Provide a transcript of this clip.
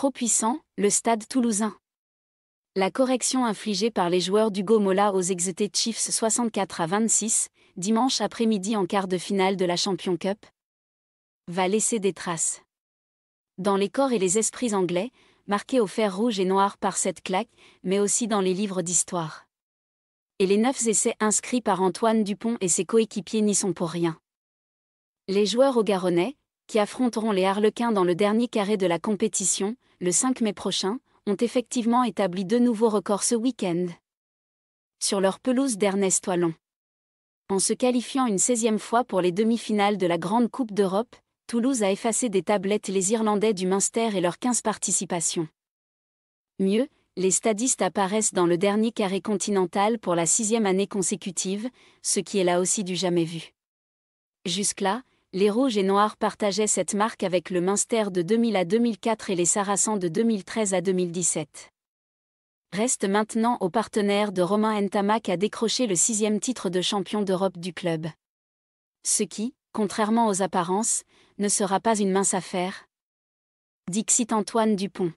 Trop puissant, le stade toulousain. La correction infligée par les joueurs du Mola aux Exeter Chiefs 64 à 26, dimanche après-midi en quart de finale de la Champion Cup, va laisser des traces. Dans les corps et les esprits anglais, marqués au fer rouge et noir par cette claque, mais aussi dans les livres d'histoire. Et les neuf essais inscrits par Antoine Dupont et ses coéquipiers n'y sont pour rien. Les joueurs au Garonnais, qui affronteront les Harlequins dans le dernier carré de la compétition, le 5 mai prochain, ont effectivement établi deux nouveaux records ce week-end. Sur leur pelouse d'Ernest Toilon. En se qualifiant une 16e fois pour les demi-finales de la Grande Coupe d'Europe, Toulouse a effacé des tablettes les Irlandais du Munster et leurs 15 participations. Mieux, les stadistes apparaissent dans le dernier carré continental pour la sixième année consécutive, ce qui est là aussi du jamais vu. Jusque-là, les Rouges et Noirs partageaient cette marque avec le Münster de 2000 à 2004 et les Saracens de 2013 à 2017. Reste maintenant au partenaire de Romain Ntamak à décrocher le sixième titre de champion d'Europe du club. Ce qui, contrairement aux apparences, ne sera pas une mince affaire. Dixit Antoine Dupont.